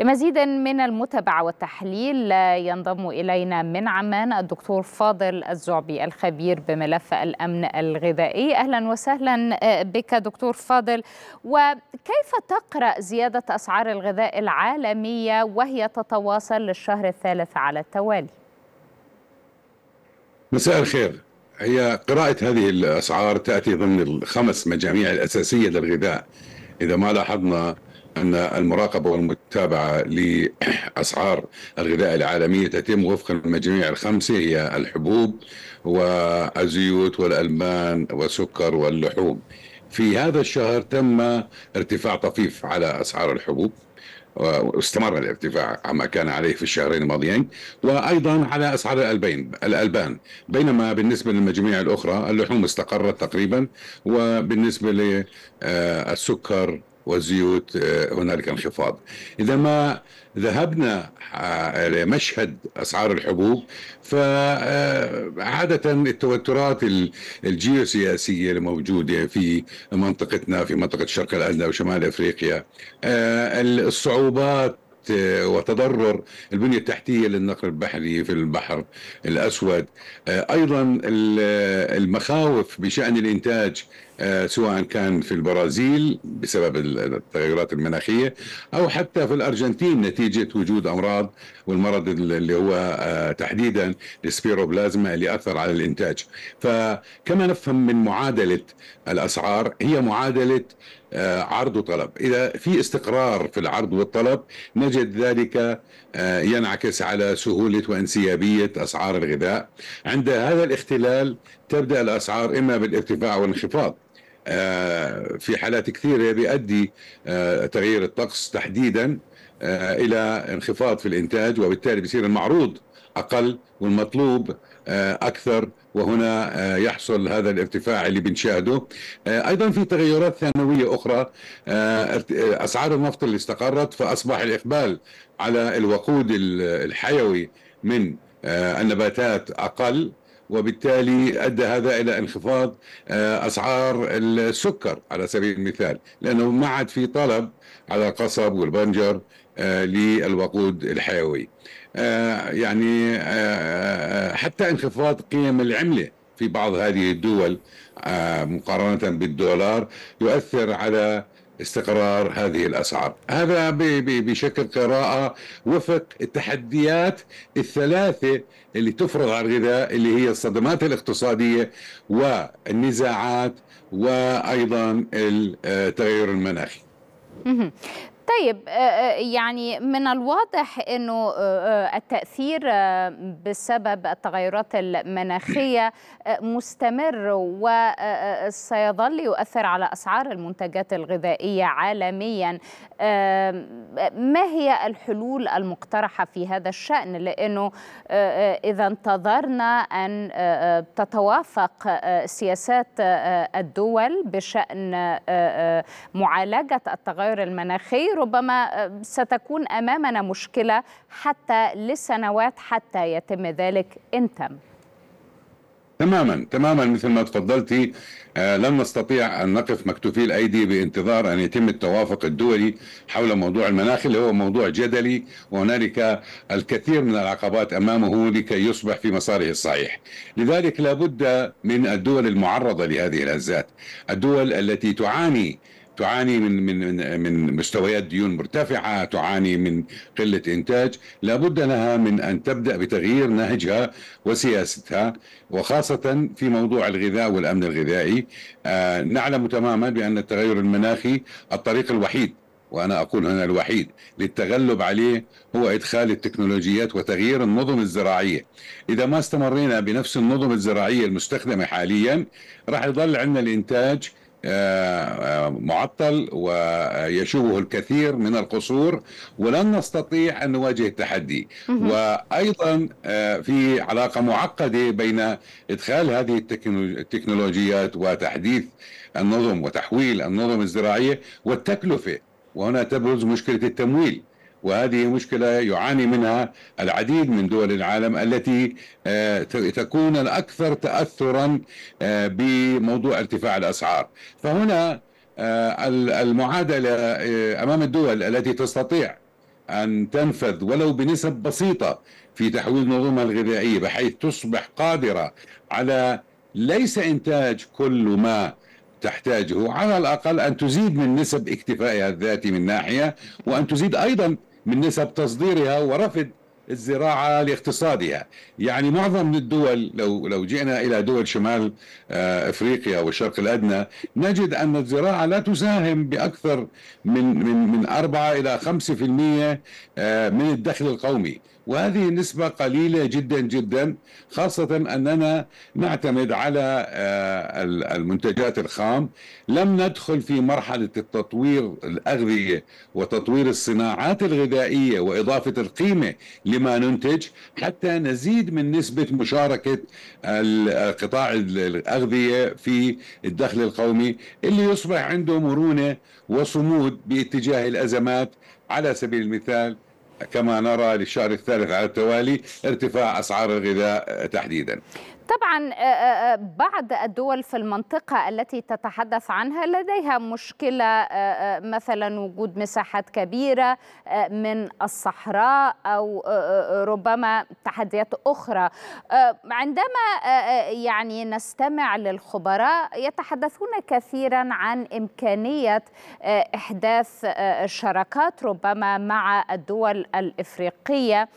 لمزيد من المتابعة والتحليل ينضم إلينا من عمان الدكتور فاضل الزعبي الخبير بملف الأمن الغذائي أهلا وسهلا آه، بك دكتور فاضل وكيف تقرأ زيادة أسعار الغذاء العالمية وهي تتواصل للشهر الثالث على التوالي مساء الخير هي قراءة هذه الأسعار تأتي ضمن الخمس مجاميع الأساسية للغذاء إذا ما لاحظنا ان المراقبه والمتابعه لاسعار الغذاء العالميه تتم وفق المجاميع الخمسه هي الحبوب والزيوت والالبان والسكر واللحوم. في هذا الشهر تم ارتفاع طفيف على اسعار الحبوب واستمر الارتفاع عما كان عليه في الشهرين الماضيين وايضا على اسعار الالبين الالبان بينما بالنسبه للمجميع الاخرى اللحوم استقرت تقريبا وبالنسبه للسكر والزيوت آه، هنالك انخفاض إذا ما ذهبنا آه، لمشهد أسعار الحبوب فعادة آه، التوترات الجيوسياسية الموجودة في منطقتنا في منطقة الشرق الأدنى وشمال أفريقيا الصعوبات وتضرر البنية التحتية للنقل البحري في البحر الأسود أيضا المخاوف بشأن الإنتاج آه، سواء كان في البرازيل بسبب التغيرات المناخيه او حتى في الارجنتين نتيجه وجود امراض والمرض اللي هو آه، تحديدا السبيروبلازما اللي اثر على الانتاج فكما نفهم من معادله الاسعار هي معادله آه، عرض وطلب إذا في استقرار في العرض والطلب نجد ذلك ينعكس على سهولة وانسيابية أسعار الغذاء عند هذا الاختلال تبدأ الأسعار إما بالارتفاع والانخفاض آه، في حالات كثيره بيؤدي آه، تغيير الطقس تحديدا آه، الى انخفاض في الانتاج وبالتالي بصير المعروض اقل والمطلوب اكثر وهنا يحصل هذا الارتفاع اللي بنشاهده ايضا في تغيرات ثانويه اخرى اسعار النفط اللي استقرت فاصبح الاقبال على الوقود الحيوي من النباتات اقل وبالتالي أدى هذا إلى انخفاض آه، أسعار السكر على سبيل المثال لأنه ما عاد في طلب على القصب والبنجر آه، للوقود الحيوي آه، يعني حتى انخفاض قيم العمله في بعض هذه الدول مقارنة بالدولار يؤثر على استقرار هذه الاسعار هذا بشكل قراءه وفق التحديات الثلاثه اللي تفرض على الغذاء اللي هي الصدمات الاقتصاديه والنزاعات وايضا التغير آه، المناخي طيب آه، آه، يعني من الواضح انه آه، التاثير بسبب التغيرات المناخيه مستمر وسيظل يؤثر على اسعار المنتجات الغذائيه عالميا ما هي الحلول المقترحه في هذا الشان لانه اذا انتظرنا ان تتوافق سياسات الدول بشان معالجه التغير المناخي ربما آه، ستكون امامنا مشكله حتى لسنوات حتى يتم ذلك ان تم تماما تماما مثل ما تفضلتي آه لن نستطيع ان نقف مكتوفي الايدي بانتظار ان يتم التوافق الدولي حول موضوع المناخ اللي هو موضوع جدلي وهنالك الكثير من العقبات امامه لكي يصبح في مساره الصحيح. لذلك لابد من الدول المعرضه لهذه الهزات، الدول التي تعاني تعاني من من من, من مستويات ديون مرتفعه تعاني من قله انتاج لابد لها من ان تبدا بتغيير نهجها وسياستها وخاصه في موضوع الغذاء والامن الغذائي آه، نعلم تماما بان التغير المناخي الطريق الوحيد وانا اقول هنا الوحيد للتغلب عليه هو ادخال التكنولوجيات وتغيير النظم الزراعيه. اذا ما استمرينا بنفس النظم الزراعيه المستخدمه حاليا راح يظل عندنا الانتاج آه، آه، معطل ويشوبه الكثير من القصور ولن نستطيع أن نواجه التحدي وأيضا آه، في علاقة معقدة بين إدخال هذه التكنولوجيات وتحديث النظم وتحويل النظم الزراعية والتكلفة وهنا تبرز مشكلة التمويل وهذه مشكلة يعاني منها العديد من دول العالم التي آه، تكون الأكثر تأثرا آه، بموضوع ارتفاع الأسعار فهنا آه، المعادلة أمام الدول التي تستطيع أن تنفذ ولو بنسب بسيطة في تحويل نظامها الغذائيه بحيث تصبح قادرة على ليس إنتاج كل ما تحتاجه على الأقل أن تزيد من نسب اكتفائها الذاتي من ناحية وأن تزيد أيضا من نسب تصديرها ورفض الزراعة لاقتصادها يعني معظم من الدول لو, لو جئنا إلى دول شمال آه، أفريقيا والشرق الأدنى نجد أن الزراعة لا تساهم بأكثر من, من, من 4 إلى 5% آه، من الدخل القومي وهذه النسبة قليلة جدا جدا خاصة أننا نعتمد على آه، المنتجات الخام لم ندخل في مرحلة التطوير الأغذية وتطوير الصناعات الغذائية وإضافة القيمة لما ننتج حتى نزيد من نسبة مشاركة قطاع الأغذية في الدخل القومي اللي يصبح عنده مرونة وصمود باتجاه الأزمات على سبيل المثال كما نرى للشهر الثالث على التوالي ارتفاع أسعار الغذاء تحديدا طبعا آه، آه، آه، بعض الدول في المنطقة التي تتحدث عنها لديها مشكلة مثلا وجود مساحات كبيرة من الصحراء أو ربما تحديات أخرى عندما يعني نستمع للخبراء يتحدثون كثيرا عن إمكانية إحداث شراكات ربما مع الدول الإفريقية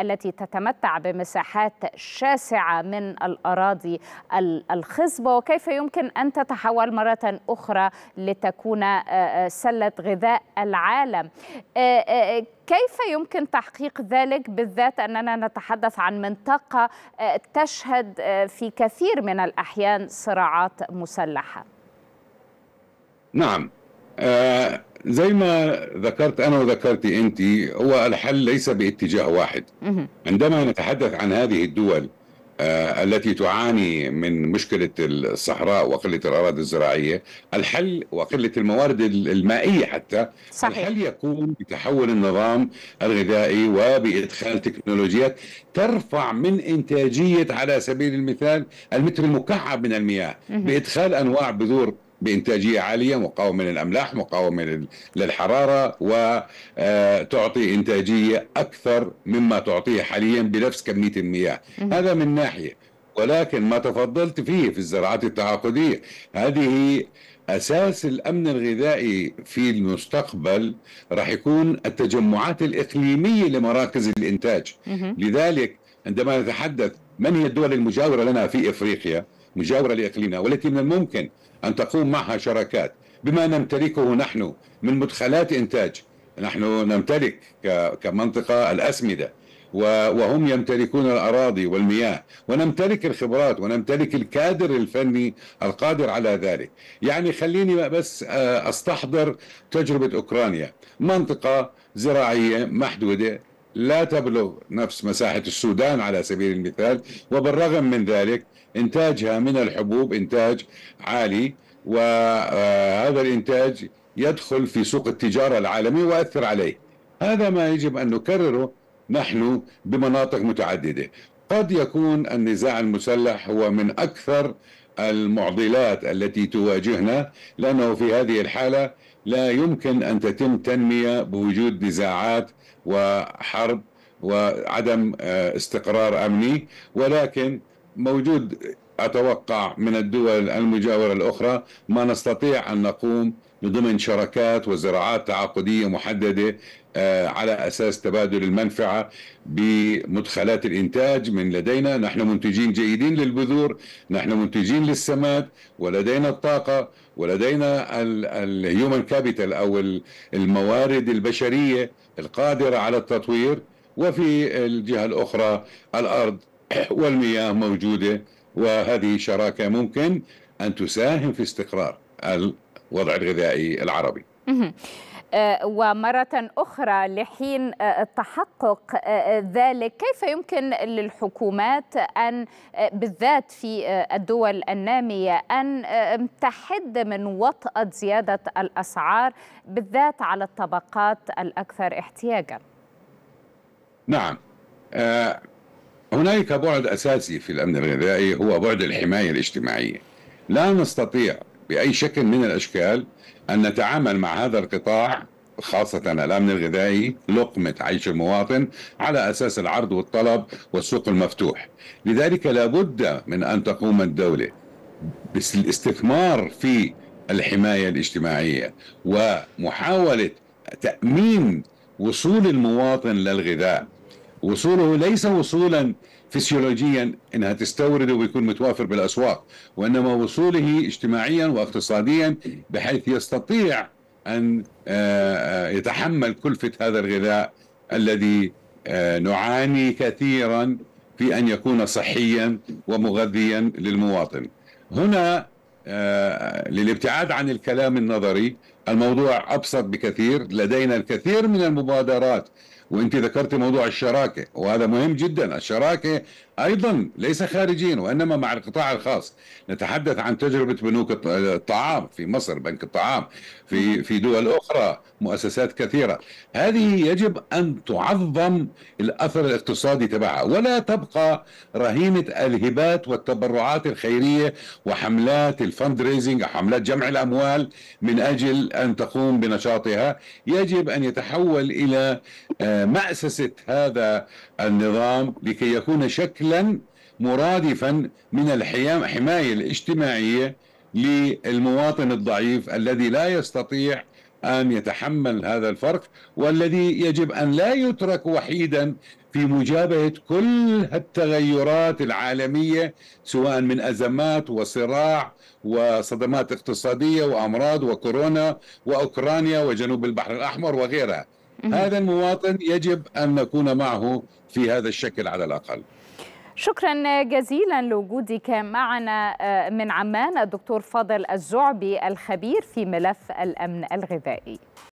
التي تتمتع بمساحات شاسعة من الأراضي الخصبة وكيف يمكن أن تتحول مرة أخرى لتكون آه، آه، سلة غذاء العالم آه، كيف يمكن تحقيق ذلك بالذات أننا نتحدث عن منطقة تشهد في كثير من الأحيان صراعات مسلحة نعم آه زي ما ذكرت أنا وذكرت أنت هو الحل ليس باتجاه واحد عندما نتحدث عن هذه الدول آه، التي تعاني من مشكلة الصحراء وقلة الأراضي الزراعية الحل وقلة الموارد المائية حتى صحيح. الحل يكون بتحول النظام الغذائي وبإدخال تكنولوجيات ترفع من إنتاجية على سبيل المثال المتر المكعب من المياه بإدخال أنواع بذور بإنتاجية عالية مقاومة للأملاح مقاومة للحرارة وتعطي آه، إنتاجية أكثر مما تعطيه حاليا بنفس كمية المياه هذا من ناحية ولكن ما تفضلت فيه في الزراعات التعاقدية هذه أساس الأمن الغذائي في المستقبل راح يكون التجمعات الإقليمية لمراكز الإنتاج لذلك عندما نتحدث من هي الدول المجاورة لنا في إفريقيا مجاورة لإقليمنا والتي من الممكن أن تقوم معها شراكات بما نمتلكه نحن من مدخلات إنتاج نحن نمتلك كمنطقة الأسمدة وهم يمتلكون الأراضي والمياه ونمتلك الخبرات ونمتلك الكادر الفني القادر على ذلك يعني خليني بس آه، أستحضر تجربة أوكرانيا منطقة زراعية محدودة لا تبلغ نفس مساحة السودان على سبيل المثال وبالرغم من ذلك إنتاجها من الحبوب إنتاج عالي وهذا الإنتاج يدخل في سوق التجارة العالمي وأثر عليه هذا ما يجب أن نكرره نحن بمناطق متعددة قد يكون النزاع المسلح هو من أكثر المعضلات التي تواجهنا لأنه في هذه الحالة لا يمكن أن تتم تنمية بوجود نزاعات وحرب وعدم آه، استقرار أمني ولكن موجود أتوقع من الدول المجاورة الأخرى ما نستطيع أن نقوم من ضمن شراكات وزراعات تعاقديه محدده آه، على اساس تبادل المنفعه بمدخلات الانتاج من لدينا نحن منتجين جيدين للبذور، نحن منتجين للسماد ولدينا الطاقه ولدينا الهيومن كابيتال او الموارد البشريه القادره على التطوير وفي الجهه الاخرى الارض والمياه موجوده وهذه شراكه ممكن ان تساهم في استقرار الوضع الغذائي العربي آه، ومرة أخرى لحين آه، تحقق آه، ذلك كيف يمكن للحكومات أن بالذات في الدول النامية أن تحد من وطأة زيادة الأسعار بالذات على الطبقات الأكثر احتياجا نعم هناك بعد أساسي في الأمن الغذائي هو بعد الحماية الاجتماعية لا نستطيع باي شكل من الاشكال ان نتعامل مع هذا القطاع خاصة الأمن الغذائي لقمة عيش المواطن على أساس العرض والطلب والسوق المفتوح لذلك لابد من أن تقوم الدولة بالاستثمار في الحماية الاجتماعية ومحاولة تأمين وصول المواطن للغذاء وصوله ليس وصولا فسيولوجيا انها تستورده ويكون متوافر بالاسواق وانما وصوله اجتماعيا واقتصاديا بحيث يستطيع ان آه، آه، يتحمل كلفه هذا الغذاء الذي آه، نعاني كثيرا في ان يكون صحيا ومغذيا للمواطن. هنا للابتعاد عن الكلام النظري الموضوع ابسط بكثير لدينا الكثير من المبادرات وانت ذكرت موضوع الشراكه وهذا مهم جدا الشراكه أيضا ليس خارجيا وإنما مع القطاع الخاص نتحدث عن تجربة بنوك الطعام في مصر بنك الطعام في في دول أخرى مؤسسات كثيرة هذه يجب أن تعظم الأثر الاقتصادي تبعها ولا تبقى رهينة الهبات والتبرعات الخيرية وحملات الفند ريزنج حملات جمع الأموال من أجل أن تقوم بنشاطها يجب أن يتحول إلى آه، مأسسة هذا النظام لكي يكون شكل حلا مرادفا من الحماية الاجتماعية للمواطن الضعيف الذي لا يستطيع أن يتحمل هذا الفرق والذي يجب أن لا يترك وحيدا في مجابهة كل التغيرات العالمية سواء من أزمات وصراع وصدمات اقتصادية وأمراض وكورونا وأوكرانيا وجنوب البحر الأحمر وغيرها هذا المواطن يجب أن نكون معه في هذا الشكل على الأقل شكرا جزيلا لوجودك معنا آه، من عمان الدكتور فاضل الزعبي الخبير في ملف الأمن الغذائي